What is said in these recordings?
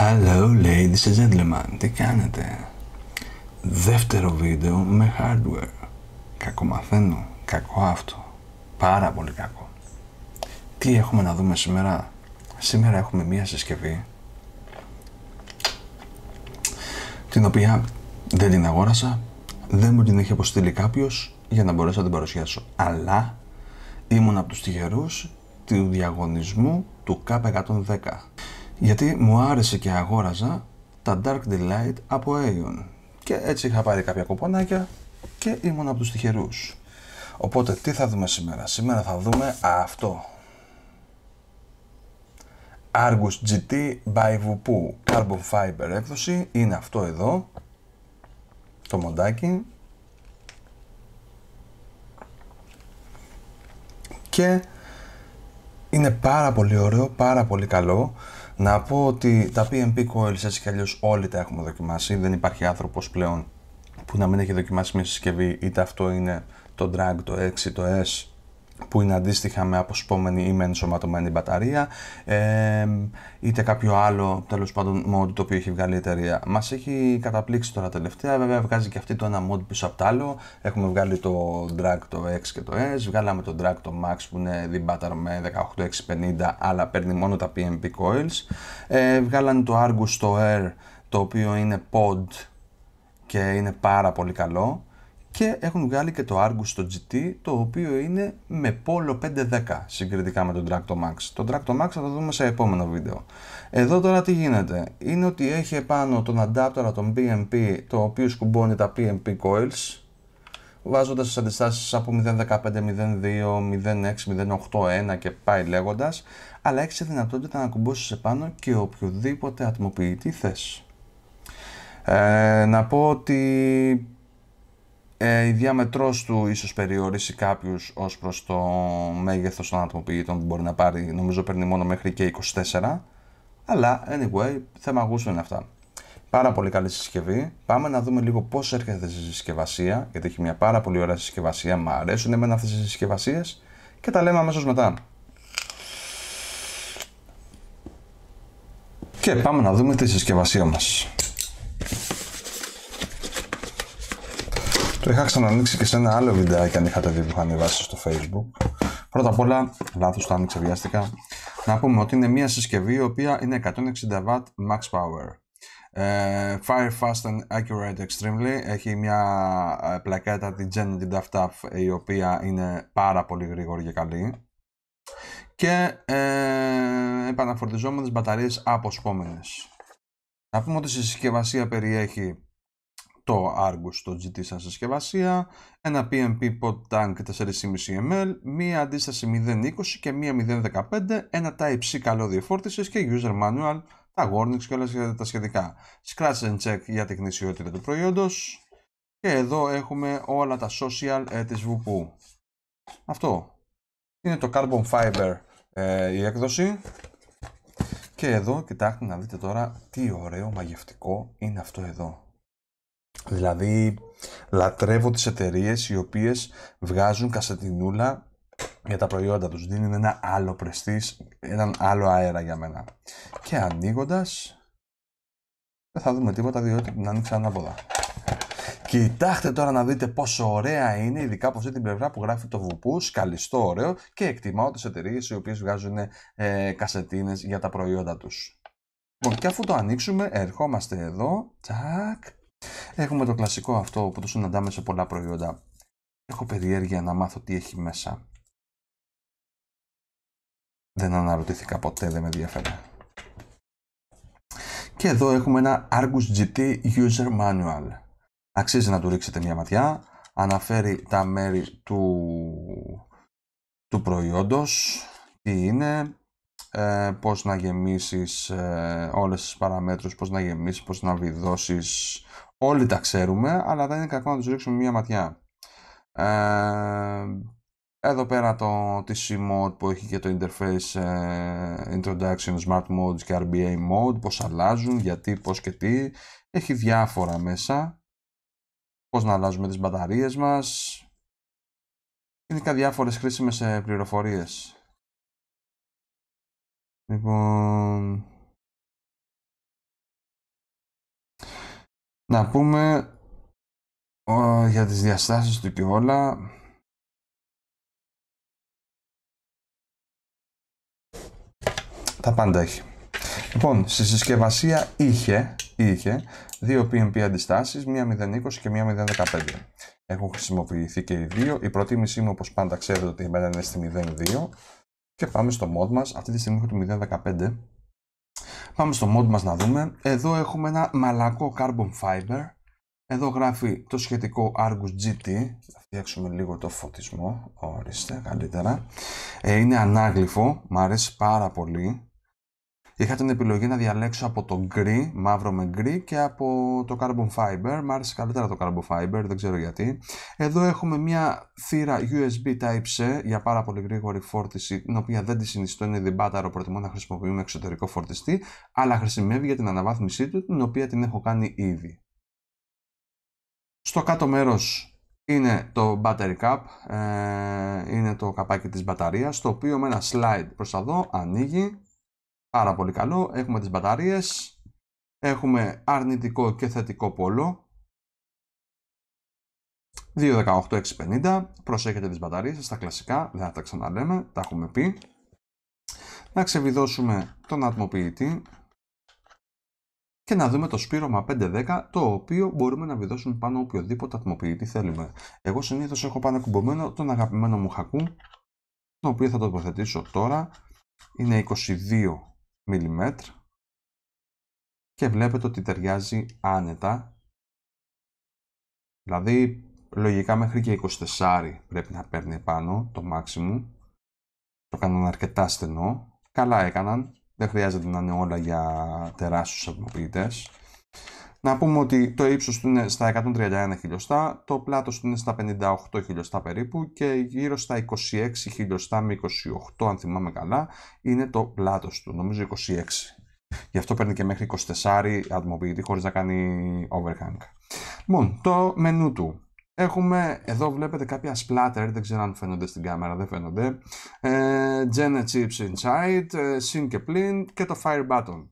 Hello ladies and gentlemen, τι κάνετε. Δεύτερο βίντεο με hardware. Κακό μαθαίνω. κακό αυτό. Πάρα πολύ κακό. Τι έχουμε να δούμε σήμερα. Σήμερα έχουμε μία συσκευή την οποία δεν την αγόρασα, δεν μου την έχει αποστείλει κάποιος για να μπορέσω να την παρουσιάσω. Αλλά ήμουν από τους τυχερούς του διαγωνισμού του K110 γιατί μου άρεσε και αγόραζα τα Dark Delight από Aeon και έτσι είχα πάρει κάποια κουπονάκια και ήμουν από τους τυχερούς. Οπότε τι θα δούμε σήμερα. Σήμερα θα δούμε αυτό. Argus GT by Vupu Carbon Fiber έκδοση είναι αυτό εδώ το μοντάκι και είναι πάρα πολύ ωραίο, πάρα πολύ καλό να πω ότι τα PMP coils έτσι κι αλλιώς όλοι τα έχουμε δοκιμάσει. Δεν υπάρχει άνθρωπος πλέον που να μην έχει δοκιμάσει μια συσκευή, είτε αυτό είναι το drag, το 6, το S, που είναι αντίστοιχα με αποσπόμενη ή με ενσωματωμένη μπαταρία, ε, είτε κάποιο άλλο βέβαια πάντων mod το οποίο έχει βγάλει η εταιρεία. Μας έχει καταπλήξει τώρα τελευταία. Βέβαια, βγάζει και αυτή το ένα mod πίσω από το άλλο. Έχουμε βγάλει το Drag το X και το S. Βγάλαμε το Drag το Max που είναι διμπάταρ με 18650, αλλά παίρνει μόνο τα PMP coils. Ε, βγάλανε το Argus το Air το οποίο είναι pod και είναι πάρα πολύ καλό και έχουν βγάλει και το Argus στο GT, το οποίο είναι με πόλο 510 συγκριτικά με τον Dracto Max. Το Dracto Max θα το δούμε σε επόμενο βίντεο. Εδώ τώρα τι γίνεται, είναι ότι έχει επάνω τον adapter τον BMP το οποίο σκουμπώνει τα PMP coils, βάζοντας τις αντιστάσεις από 0.15, 0.2, 0.6, 0.8, 1 και πάει λέγοντας, αλλά έχεις τη δυνατότητα να κουμπώσεις επάνω και οποιοδήποτε ατμοποιητή θες. Ε, να πω ότι ε, η διαμετρός του ίσως περιορίσει κάποιους ως προς το μέγεθος των ατμοποιητών που μπορεί να πάρει. Νομίζω παίρνει μόνο μέχρι και 24. Αλλά, anyway, θέμα γούστου είναι αυτά. Πάρα πολύ καλή συσκευή. Πάμε να δούμε λίγο πώς έρχεται η συσκευασία, γιατί έχει μια πάρα πολύ ωραία συσκευασία. Μου αρέσουν εμένα αυτές οι συσκευασίες και τα λέμε αμέσως μετά. Και πάμε να δούμε τη συσκευασία μας. Το είχα ξανανοίξει και σε ένα άλλο βιντεάκι αν είχατε δει που είχα ανεβάσει στο facebook. Πρώτα απ' όλα, λάθος το άνοιξε βιάστηκα. να πούμε ότι είναι μια συσκευή η οποία είναι 160W max power. Ε, fire Fast and Accurate Extremely έχει μια ε, πλακέτα την Gen DAFTAF η οποία είναι πάρα πολύ γρήγορη και καλή και ε, επαναφορτιζόμενες μπαταρίες Να πούμε ότι η συσκευασία περιέχει το Argus στο GT σαν συσκευασία, ένα PMP Pod Tank 4,5 ml, μία αντίσταση 0.20 και μία 0.15, ένα Type-C καλώδιο φόρτισης και user manual, τα warnings και όλα τα σχετικά. Scratch and check για την γνησιότητα του προϊόντος. Και εδώ έχουμε όλα τα social ε, της Vupu. Αυτό. Είναι το Carbon Fiber ε, η έκδοση. Και εδώ, κοιτάξτε να δείτε τώρα τι ωραίο μαγευτικό είναι αυτό εδώ. Δηλαδή λατρεύω τις εταιρείες οι οποίες βγάζουν κασετινούλα για τα προϊόντα τους. Δίνουν ένα άλλο πρεστής, έναν άλλο αέρα για μένα. Και ανοίγοντας. δεν θα δούμε τίποτα διότι την άνοιξα ανάποδα. Κοιτάξτε τώρα να δείτε πόσο ωραία είναι, ειδικά από αυτή την πλευρά που γράφει το βουπούς, καλιστό, ωραίο και εκτιμάω τις εταιρείες οι οποίες βγάζουν ε, κασετίνες για τα προϊόντα τους. Λοιπόν, και αφού το ανοίξουμε, ερχόμαστε εδώ, τάκ, Έχουμε το κλασικό αυτό που το συναντάμε σε πολλά προϊόντα. Έχω περιέργεια να μάθω τι έχει μέσα. Δεν αναρωτήθηκα ποτέ, δεν με ενδιαφέρει. Και εδώ έχουμε ένα Argus GT User Manual. Αξίζει να του ρίξετε μια ματιά. Αναφέρει τα μέρη του, του προϊόντος, τι είναι, ε, πώς να γεμίσεις ε, όλες τις παραμέτρους, πώς να γεμίσεις, πώς να βιδώσεις Όλοι τα ξέρουμε, αλλά δεν είναι κακό να τους ρίξουμε μια ματιά. Ε, εδώ πέρα το TC Mode που έχει και το Interface ε, Introduction, Smart Modes και RBA Mode, πώς αλλάζουν, γιατί, πώς και τι. Έχει διάφορα μέσα. Πώς να αλλάζουμε τις μπαταρίες μας. και διάφορες χρήσιμες ε, πληροφορίες. Λοιπόν, Να πούμε για τις διαστάσεις του και όλα. Τα πάντα έχει. Λοιπόν, στη συσκευασία είχε, είχε δύο PMP αντιστάσεις, μία 020 και μία 015. Έχουν χρησιμοποιηθεί και οι δύο. Η προτίμησή μου, όπως πάντα, ξέρετε ότι εμένα είναι στη 02. Και πάμε στο mod μας. Αυτή τη στιγμή έχω τη 015 Πάμε στο mod μας να δούμε. Εδώ έχουμε ένα μαλακό carbon fiber. Εδώ γράφει το σχετικό Argus GT. Θα φτιάξουμε λίγο το φωτισμό. Ορίστε, καλύτερα. Ε, είναι ανάγλυφο. Μ' αρέσει πάρα πολύ. Είχα την επιλογή να διαλέξω από το γκρι, μαύρο με γκρι και από το carbon fiber. Μ' άρεσε καλύτερα το carbon fiber, δεν ξέρω γιατί. Εδώ έχουμε μια θύρα USB Type-C για πάρα πολύ γρήγορη φόρτιση, την οποία δεν τη συνιστώ, είναι διμπάταρο, προτιμώ να χρησιμοποιούμε εξωτερικό φορτιστή, αλλά χρησιμεύει για την αναβάθμισή του, την οποία την έχω κάνει ήδη. Στο κάτω μέρος είναι το battery cap, ε, είναι το καπάκι της μπαταρίας, το οποίο με ένα slide προς εδώ ανοίγει Πάρα πολύ καλό. Έχουμε τις μπαταρίες. Έχουμε αρνητικό και θετικό 2.18.650, Προσέχετε τις μπαταρίες στα τα κλασικά. Δεν θα τα ξαναλέμε, τα έχουμε πει. Να ξεβιδώσουμε τον ατμοποιητή και να δούμε το σπήρωμα 5-10 το οποίο μπορούμε να βιδώσουμε πάνω οποιοδήποτε ατμοποιητή θέλουμε. Εγώ συνήθως έχω πάνω κουμπωμένο τον αγαπημένο μου χακού το οποίο θα το τοποθετήσω τώρα. Είναι 22 mm και βλέπετε ότι ταιριάζει άνετα. Δηλαδή, λογικά μέχρι και 24 πρέπει να παίρνει επάνω το maximum. Το κάνανε αρκετά στενό. Καλά έκαναν. Δεν χρειάζεται να είναι όλα για τεράστιους αυτοποιητές να πούμε ότι το ύψος του είναι στα 131 χιλιοστά, το πλάτος του είναι στα 58 χιλιοστά περίπου και γύρω στα 26 χιλιοστά με 28 αν θυμάμαι καλά είναι το πλάτος του, νομίζω 26. Γι' αυτό παίρνει και μέχρι 24 ατμοποιητή χωρίς να κάνει overhang. Λοιπόν, το μενού του. Έχουμε, εδώ βλέπετε κάποια splatter, δεν ξέρω αν φαίνονται στην κάμερα, δεν φαίνονται. Ε, Chips Inside, ε, Sync και Plin και το Fire Button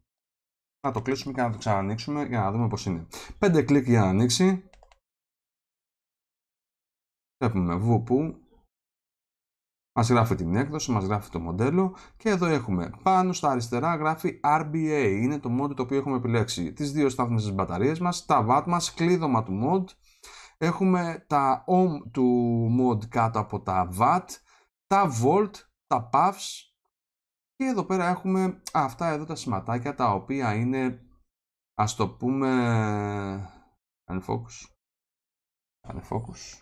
να το κλείσουμε και να το ξανανοίξουμε για να δούμε πώς είναι. 5 κλικ για να ανοίξει. Βλέπουμε βουπού. Μας γράφει την έκδοση, μας γράφει το μοντέλο και εδώ έχουμε πάνω στα αριστερά γράφει RBA, είναι το mod το οποίο έχουμε επιλέξει. Τις δύο στάθμες της μπαταρίας μας, τα watt μας, κλείδωμα του mod. Έχουμε τα ohm του mod κάτω από τα watt, τα volt, τα puffs και εδώ πέρα έχουμε αυτά εδώ τα σηματάκια τα οποία είναι ας το πούμε unfocus unfocus focus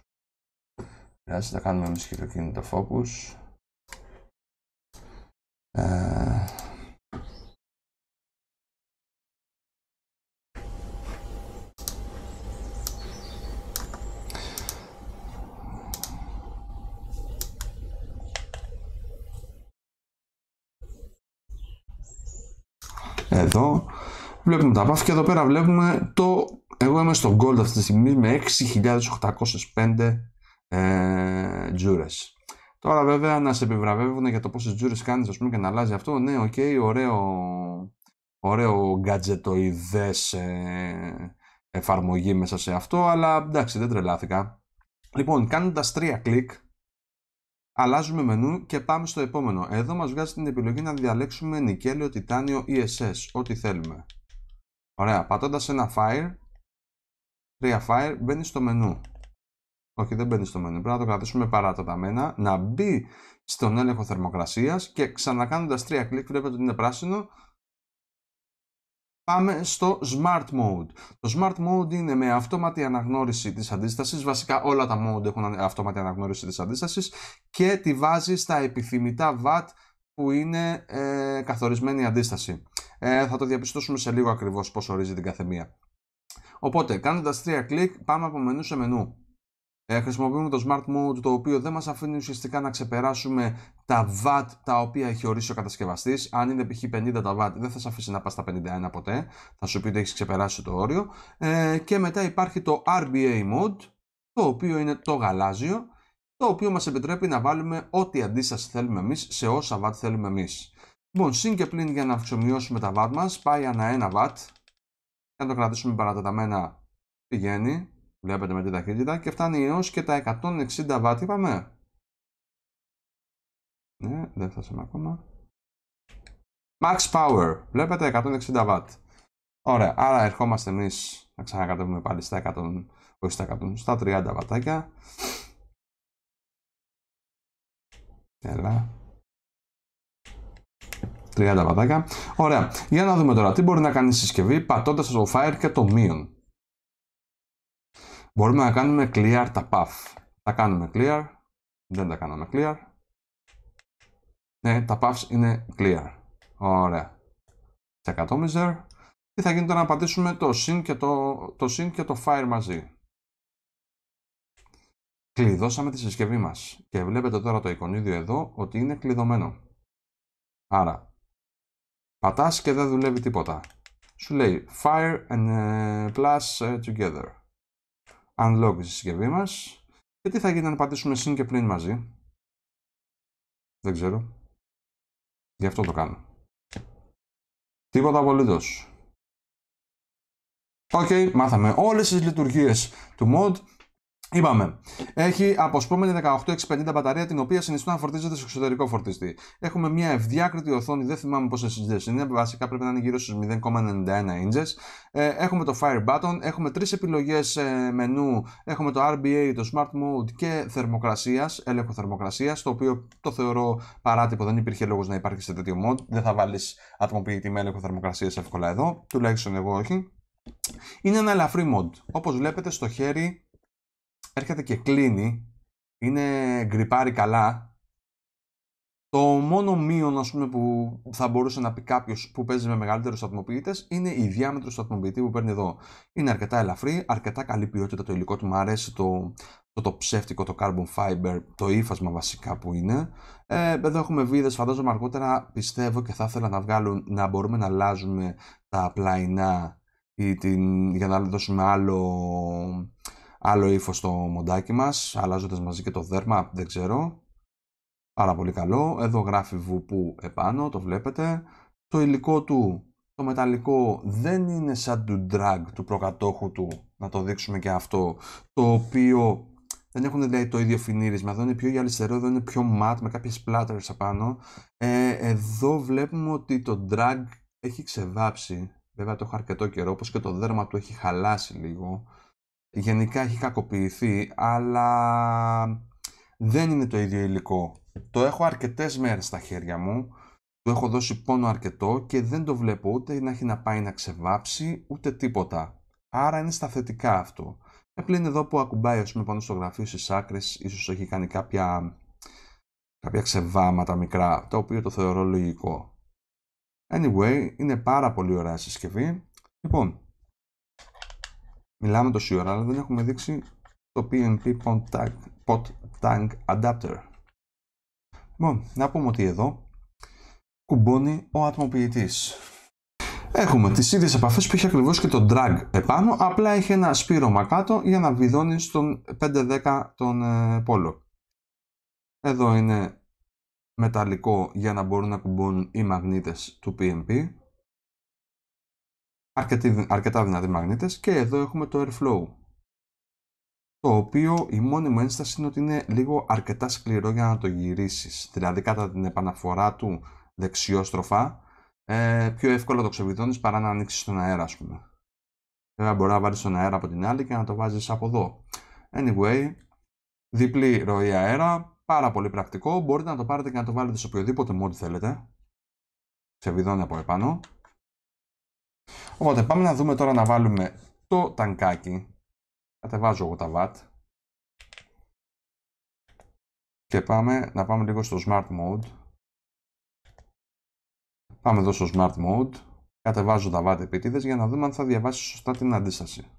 χρειάζεται να κάνουμε εμείς και το focus Βλέπουμε τα πάθη και εδώ πέρα βλέπουμε το. Εγώ είμαι στο gold αυτή τη στιγμή με 6.805 ε, τζούρες. Τώρα βέβαια να σε επιβραβεύουν για το πόσες τζούρες κάνεις ας πούμε και να αλλάζει αυτό. Ναι, οκ, ωραίο, ωραίο γκατζετοειδές ε, εφαρμογή μέσα σε αυτό, αλλά εντάξει δεν τρελάθηκα. Λοιπόν, κάνοντας τρία κλικ Αλλάζουμε μενού και πάμε στο επόμενο. Εδώ μας βγάζει την επιλογή να διαλέξουμε νικέλιο, τιτάνιο ή SS, ό,τι θέλουμε. Ωραία, πατώντας ένα fire, 3 fire, μπαίνει στο μενού. Όχι, δεν μπαίνει στο μενού. Πρέπει να το κρατήσουμε παραταταμένα, να μπει στον έλεγχο θερμοκρασίας και ξανακάνοντας 3 κλικ βλέπετε ότι είναι πράσινο, Πάμε στο Smart Mode. Το Smart Mode είναι με αυτόματη αναγνώριση της αντίστασης. Βασικά όλα τα mode έχουν αυτόματη αναγνώριση της αντίστασης και τη βάζει στα επιθυμητά VAT που είναι ε, καθορισμένη αντίσταση. Ε, θα το διαπιστώσουμε σε λίγο ακριβώς πώς ορίζει την καθεμία. Οπότε, κάνοντας 3 κλικ, πάμε από μενού σε μενού. Ε, χρησιμοποιούμε το Smart Mode, το οποίο δεν μας αφήνει ουσιαστικά να ξεπεράσουμε τα Watt τα οποία έχει ορίσει ο κατασκευαστής. Αν είναι π.χ. 50 τα δεν θα σε αφήσει να πας στα 51 ποτέ. Θα σου πει ότι έχεις ξεπεράσει το όριο. Ε, και μετά υπάρχει το RBA Mode, το οποίο είναι το γαλάζιο το οποίο μας επιτρέπει να βάλουμε ό,τι αντίσταση θέλουμε εμείς σε όσα βατ θέλουμε εμείς. Λοιπόν, συν και πλήν για να αυξομοιώσουμε τα βατ μας, πάει ανά 1 βατ. για αν το κρατήσουμε παρατεταμένα, πηγαίνει, βλέπετε με την ταχύτητα, και φτάνει έως και τα 160 βατ, είπαμε. Ναι, δεν φτάσαμε ακόμα. Max Power, βλέπετε, 160 watt. Ωραία, άρα ερχόμαστε εμείς να ξανακατεύουμε πάλι στα 100, όχι στα 100, στα 30 βατάκια. Έλα. 30 πατάκια. Ωραία. Για να δούμε τώρα τι μπορεί να κάνει η συσκευή πατώντας το fire και το μείον. Μπορούμε να κάνουμε clear τα path. Τα κάνουμε clear. Δεν τα κάναμε clear. Ναι, τα paths είναι clear. Ωραία. Σε 100 μιζέρ. Τι θα γίνει τώρα να πατήσουμε το sin και το, το, sin και το fire μαζί κλειδώσαμε τη συσκευή μας και βλέπετε τώρα το εικονίδιο εδώ ότι είναι κλειδωμένο. Άρα, πατάς και δεν δουλεύει τίποτα. Σου λέει fire and ε, plus ε, together. Unlock τη συσκευή μας. Και τι θα γίνει αν πατήσουμε συν και πλήν μαζί. Δεν ξέρω. Γι' αυτό το κάνω. Τίποτα απολύτως. Οκ, okay, μάθαμε όλες τις λειτουργίες του mod Είπαμε. Έχει 18650 μπαταρία την οποία συνιστώ να φορτίζεται σε εξωτερικό φορτιστή. Έχουμε μια ευδιάκριτη οθόνη, δεν θυμάμαι πόσε inches είναι, βασικά πρέπει να είναι γύρω στους 0,91 inches. Ε, έχουμε το Fire Button, έχουμε τρεις επιλογές ε, μενού. Έχουμε το RBA, το Smart Mode και θερμοκρασίας, έλεγχο θερμοκρασία, το οποίο το θεωρώ παράτυπο, δεν υπήρχε λόγος να υπάρχει σε τέτοιο mode. Δεν θα βάλεις ατμοποιητή με έλεγχο θερμοκρασία εύκολα εδώ, τουλάχιστον εγώ όχι. Είναι ένα ελαφρύ mod. Όπως βλέπετε στο χέρι έρχεται και κλείνει, είναι γκριπάρει καλά. Το μόνο μείον ας πούμε, που θα μπορούσε να πει κάποιος που παίζει με μεγαλύτερους σταθμοποιητές είναι η διάμετρος του σταθμοποιητή που παίρνει εδώ. Είναι αρκετά ελαφρύ, αρκετά καλή ποιότητα το υλικό του. Μου αρέσει το, το, το ψεύτικο, το carbon fiber, το ύφασμα βασικά που είναι. Ε, εδώ έχουμε βίδες. φαντάζομαι αργότερα πιστεύω και θα ήθελα να βγάλουν να μπορούμε να αλλάζουμε τα πλαϊνά ή την, για να δώσουμε άλλο άλλο ύφος στο μοντάκι μας, αλλάζοντας μαζί και το δέρμα, δεν ξέρω. Πάρα πολύ καλό. Εδώ γράφει βουπού επάνω, το βλέπετε. Το υλικό του, το μεταλλικό, δεν είναι σαν του drag του προκατόχου του, να το δείξουμε και αυτό, το οποίο δεν έχουν δηλαδή το ίδιο φινίρισμα. Εδώ είναι πιο γυαλιστερό, εδώ είναι πιο ματ με κάποιες splatters απάνω. Ε, εδώ βλέπουμε ότι το drag έχει ξεβάψει. Βέβαια το έχω αρκετό καιρό, όπως και το δέρμα του έχει χαλάσει λίγο γενικά έχει κακοποιηθεί, αλλά δεν είναι το ίδιο υλικό. Το έχω αρκετές μέρες στα χέρια μου, το έχω δώσει πόνο αρκετό και δεν το βλέπω ούτε να έχει να πάει να ξεβάψει, ούτε τίποτα. Άρα είναι σταθετικά αυτό. Απλά ε, εδώ που ακουμπάει, ας πούμε, πάνω στο γραφείο στις άκρες, ίσως έχει κάνει κάποια, κάποια ξεβάματα μικρά, το οποίο το θεωρώ λογικό. Anyway, είναι πάρα πολύ ωραία συσκευή. Λοιπόν, Μιλάμε τόση ώρα, αλλά δεν έχουμε δείξει το PNP Pot Tank, Adapter. Λοιπόν, να πούμε ότι εδώ κουμπώνει ο ατμοποιητής. Έχουμε τις ίδιες επαφές που είχε ακριβώς και το drag επάνω, απλά έχει ένα σπήρωμα κάτω για να βιδώνει στον 5-10 τον πόλο. Ε, εδώ είναι μεταλλικό για να μπορούν να κουμπώνουν οι μαγνήτες του PMP αρκετά δυνατοί μαγνήτες και εδώ έχουμε το airflow το οποίο η μόνη μου ένσταση είναι ότι είναι λίγο αρκετά σκληρό για να το γυρίσεις δηλαδή κατά την επαναφορά του δεξιόστροφα ε, πιο εύκολο το ξεβιδώνεις παρά να ανοίξεις τον αέρα ας πούμε βέβαια μπορεί να βάλεις τον αέρα από την άλλη και να το βάζεις από εδώ anyway διπλή ροή αέρα πάρα πολύ πρακτικό μπορείτε να το πάρετε και να το βάλετε σε οποιοδήποτε mode θέλετε ξεβιδώνει από επάνω Οπότε πάμε να δούμε τώρα να βάλουμε το τανκάκι. Κατεβάζω εγώ τα VAT. Και πάμε να πάμε λίγο στο Smart Mode. Πάμε εδώ στο Smart Mode. Κατεβάζω τα Watt επίτηδες για να δούμε αν θα διαβάσει σωστά την αντίσταση.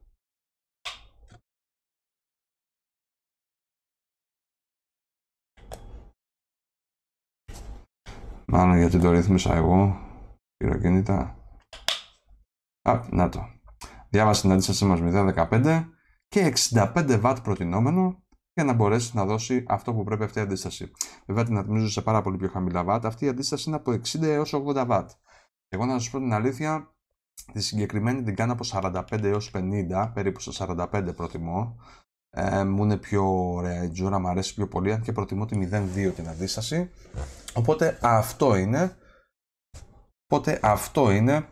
Μάλλον γιατί το ρύθμισα εγώ. Πυροκίνητα. Α, να το. Διάβασε την αντίσταση μας 0,15 και 65 W προτινόμενο για να μπορέσει να δώσει αυτό που πρέπει αυτή η αντίσταση. Βέβαια την ατμίζω σε πάρα πολύ πιο χαμηλά W. Αυτή η αντίσταση είναι από 60 έως 80 W. Εγώ να σας πω την αλήθεια, τη συγκεκριμένη την κάνω από 45 έως 50, περίπου στα 45 προτιμώ. Ε, μου είναι πιο ωραία η τζούρα, μου αρέσει πιο πολύ, αν και προτιμώ τη 0,2 την αντίσταση. Οπότε αυτό είναι. Οπότε αυτό είναι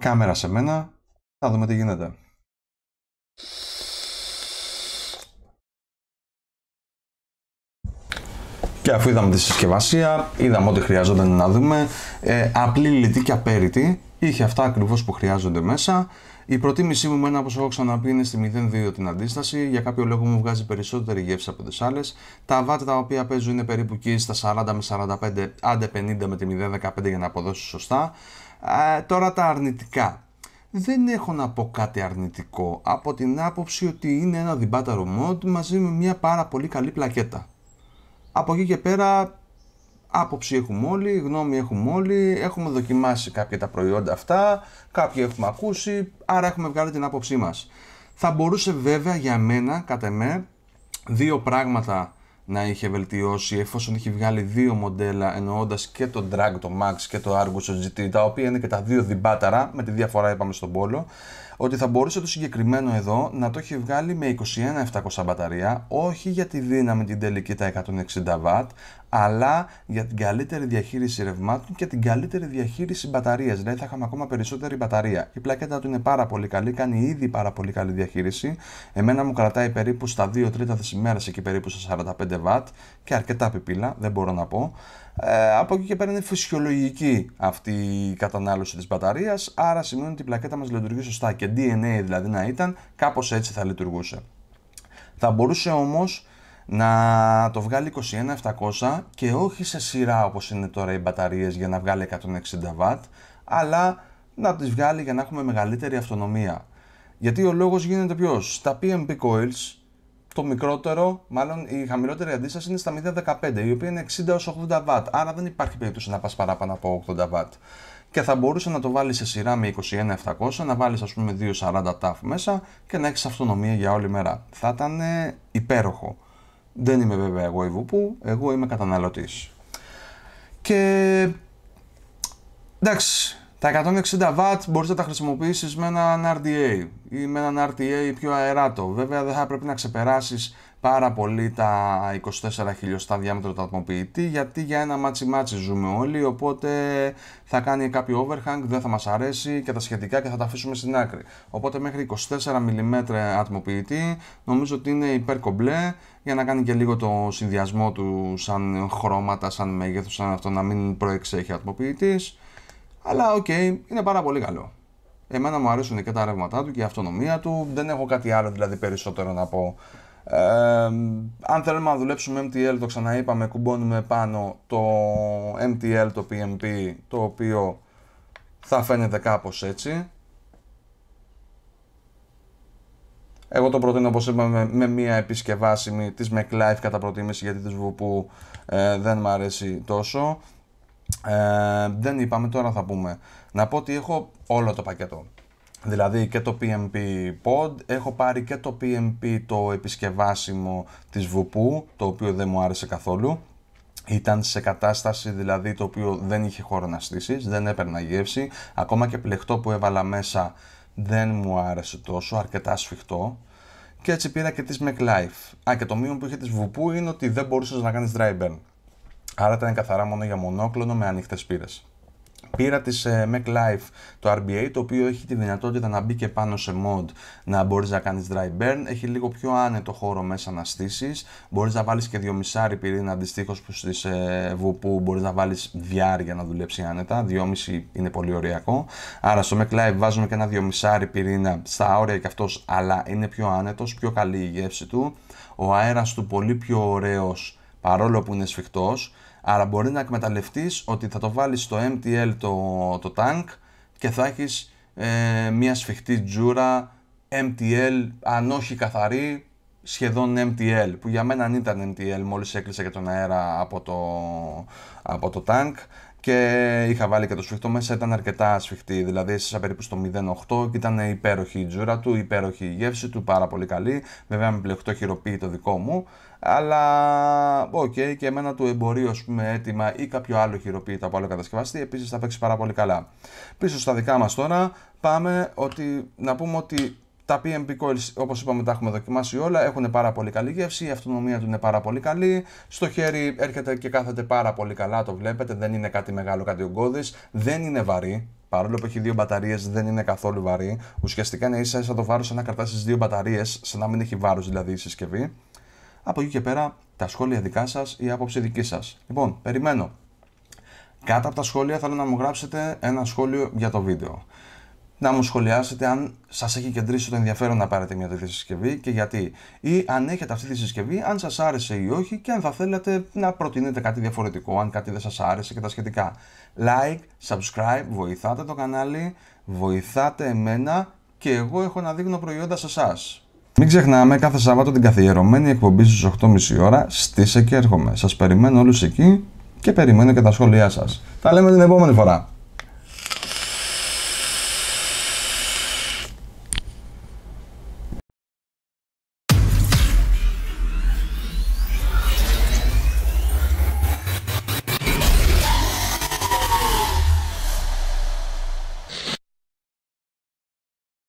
Κάμερα σε μένα. Θα δούμε τι γίνεται. Και αφού είδαμε τη συσκευασία, είδαμε ό,τι χρειάζονταν να δούμε. Ε, απλή λιτή και απέριτη. Είχε αυτά ακριβώς που χρειάζονται μέσα. Η προτίμησή μου, εμένα, όπως έχω ξαναπεί, είναι στη 0,2 την αντίσταση. Για κάποιο λόγο μου βγάζει περισσότερη γεύση από τις άλλες. Τα βάτια τα οποία παίζουν είναι περίπου εκεί στα 40 με 45, άντε 50 με τη 0,15 για να αποδώσει σωστά. Α, τώρα τα αρνητικά. Δεν έχω να πω κάτι αρνητικό από την άποψη ότι είναι ένα διμπάταρο mod μαζί με μια πάρα πολύ καλή πλακέτα. Από εκεί και πέρα άποψη έχουμε όλοι, γνώμη έχουμε όλοι, έχουμε δοκιμάσει κάποια τα προϊόντα αυτά, κάποια έχουμε ακούσει, άρα έχουμε βγάλει την άποψή μας. Θα μπορούσε βέβαια για μένα, κατά με, δύο πράγματα να είχε βελτιώσει εφόσον είχε βγάλει δύο μοντέλα εννοώντας και το Drag, το Max και το Argus, το GT, τα οποία είναι και τα δύο διμπάταρα, με τη διαφορά είπαμε στον Πόλο ότι θα μπορούσε το συγκεκριμένο εδώ να το έχει βγάλει με 21.700 μπαταρία, όχι για τη δύναμη την τελική τα 160W, αλλά για την καλύτερη διαχείριση ρευμάτων και την καλύτερη διαχείριση μπαταρίας. Δηλαδή θα είχαμε ακόμα περισσότερη μπαταρία. Η πλακέτα του είναι πάρα πολύ καλή, κάνει ήδη πάρα πολύ καλή διαχείριση. Εμένα μου κρατάει περίπου στα 2 τρίτα τη ημέρα εκεί περίπου στα 45W και αρκετά πιπίλα, δεν μπορώ να πω. Ε, από εκεί και πέρα είναι φυσιολογική αυτή η κατανάλωση της μπαταρίας, άρα σημαίνει ότι η πλακέτα μας λειτουργεί σωστά και DNA δηλαδή να ήταν, κάπως έτσι θα λειτουργούσε. Θα μπορούσε όμως να το βγάλει 21700 και όχι σε σειρά όπως είναι τώρα οι μπαταρίες για να βγάλει 160W, αλλά να τις βγάλει για να έχουμε μεγαλύτερη αυτονομία. Γιατί ο λόγος γίνεται ποιος. Τα PMP coils το μικρότερο, μάλλον η χαμηλότερη αντίσταση είναι στα 0,15, η οποία είναι 60 80 W. Άρα δεν υπάρχει περίπτωση να πας παραπάνω από 80 W. Και θα μπορούσε να το βάλεις σε σειρά με 21-700, να βάλεις ας πούμε 2.40 TAF μέσα και να έχεις αυτονομία για όλη μέρα. Θα ήταν υπέροχο. Δεν είμαι βέβαια εγώ η Βουπού, εγώ είμαι καταναλωτής. Και εντάξει, τα 160 W μπορείς να τα χρησιμοποιήσεις με έναν RDA ή με έναν RTA πιο αεράτο. Βέβαια δεν θα πρέπει να ξεπεράσεις πάρα πολύ τα 24 χιλιοστά διάμετρο του ατμοποιητή γιατί για ένα μάτσι μάτσι ζούμε όλοι οπότε θα κάνει κάποιο overhang, δεν θα μας αρέσει και τα σχετικά και θα τα αφήσουμε στην άκρη. Οπότε μέχρι 24 mm ατμοποιητή νομίζω ότι είναι υπερκομπλέ για να κάνει και λίγο το συνδυασμό του σαν χρώματα, σαν μέγεθος, σαν αυτό να μην προεξέχει ατμοποιητής. Αλλά οκ, okay, είναι πάρα πολύ καλό. Εμένα μου αρέσουν και τα ρεύματά του και η αυτονομία του. Δεν έχω κάτι άλλο δηλαδή περισσότερο να πω. αν θέλουμε να δουλέψουμε MTL, το ξαναείπαμε, κουμπώνουμε πάνω το MTL, το PMP, το οποίο θα φαίνεται κάπως έτσι. Εγώ το προτείνω όπως είπαμε με μία επισκευάσιμη της MacLife κατά προτίμηση γιατί της Βουπού ε, δεν μου αρέσει τόσο. Ε, δεν είπαμε, τώρα θα πούμε. Να πω ότι έχω όλο το πακέτο. Δηλαδή και το PMP Pod, έχω πάρει και το PMP το επισκευάσιμο της Βουπού, το οποίο δεν μου άρεσε καθόλου. Ήταν σε κατάσταση δηλαδή το οποίο δεν είχε χώρο να στήσεις, δεν έπαιρνα γεύση. Ακόμα και πλεχτό που έβαλα μέσα δεν μου άρεσε τόσο, αρκετά σφιχτό. Και έτσι πήρα και της MacLife. Α, και το μείον που είχε της Βουπού είναι ότι δεν μπορούσες να κάνεις dry burn. Άρα ήταν καθαρά μόνο για μονόκλωνο με ανοιχτές πύρες. Πήρα τη ε, Mac Life το RBA, το οποίο έχει τη δυνατότητα να μπει και πάνω σε mod, να μπορείς να κάνεις dry burn. Έχει λίγο πιο άνετο χώρο μέσα να στήσεις. Μπορείς να βάλεις και δύο μισάρι πυρήνα αντιστοίχως που στις ε, βουπού μπορείς να βάλεις VR για να δουλέψει άνετα. 2,5 είναι πολύ ωριακό. Άρα στο Mac Life βάζουμε και ένα δύο μισάρι πυρήνα στα όρια και αυτός, αλλά είναι πιο άνετος, πιο καλή η γεύση του. Ο αέρας του πολύ πιο ωραίος παρόλο που είναι σφιχτός, άρα μπορεί να εκμεταλλευτείς ότι θα το βάλεις στο MTL το, το tank και θα έχεις ε, μια σφιχτή τζούρα MTL, αν όχι καθαρή, σχεδόν MTL, που για μένα ήταν MTL μόλις έκλεισε και τον αέρα από το, από το tank και είχα βάλει και το σφιχτό μέσα, ήταν αρκετά σφιχτή, δηλαδή σε περίπου στο 0,8 και ήταν υπέροχη η τζούρα του, υπέροχη η γεύση του, πάρα πολύ καλή, βέβαια με πλεχτό χειροποίητο το δικό μου, αλλά, οκ, okay, και εμένα του εμπορίο ας πούμε, έτοιμα ή κάποιο άλλο χειροποίητα από άλλο κατασκευαστή, επίσης θα παίξει πάρα πολύ καλά. Πίσω στα δικά μας τώρα, πάμε ότι, να πούμε ότι τα PMP coils, όπως είπαμε, τα έχουμε δοκιμάσει όλα. Έχουν πάρα πολύ καλή γεύση. Η αυτονομία του είναι πάρα πολύ καλή. Στο χέρι έρχεται και κάθεται πάρα πολύ καλά. Το βλέπετε. Δεν είναι κάτι μεγάλο, κάτι ογκώδης. Δεν είναι βαρύ. Παρόλο που έχει δύο μπαταρίες, δεν είναι καθόλου βαρύ. Ουσιαστικά είναι ίσα ίσα το βάρος να κρατάσεις δύο μπαταρίες, σαν να μην έχει βάρος δηλαδή η συσκευή. Από εκεί και πέρα τα σχόλια δικά σας, η άποψη δική σας. Λοιπόν, περιμένω. Κάτω από τα σχόλια θέλω να μου γράψετε ένα σχόλιο για το βίντεο. Να μου σχολιάσετε αν σας έχει κεντρήσει το ενδιαφέρον να πάρετε μια τέτοια συσκευή και γιατί. Ή αν έχετε αυτή τη συσκευή, αν σας άρεσε ή όχι και αν θα θέλατε να προτείνετε κάτι διαφορετικό, αν κάτι δεν σας άρεσε και τα σχετικά. Like, subscribe, βοηθάτε το κανάλι, βοηθάτε εμένα και εγώ έχω να δείχνω προϊόντα σε εσάς. Μην ξεχνάμε κάθε Σάββατο την καθιερωμένη εκπομπή στις 8.30 ώρα στις εκεί έρχομαι. Σας περιμένω όλους εκεί και περιμένω και τα σχόλιά σας. Τα λέμε την επόμενη φορά.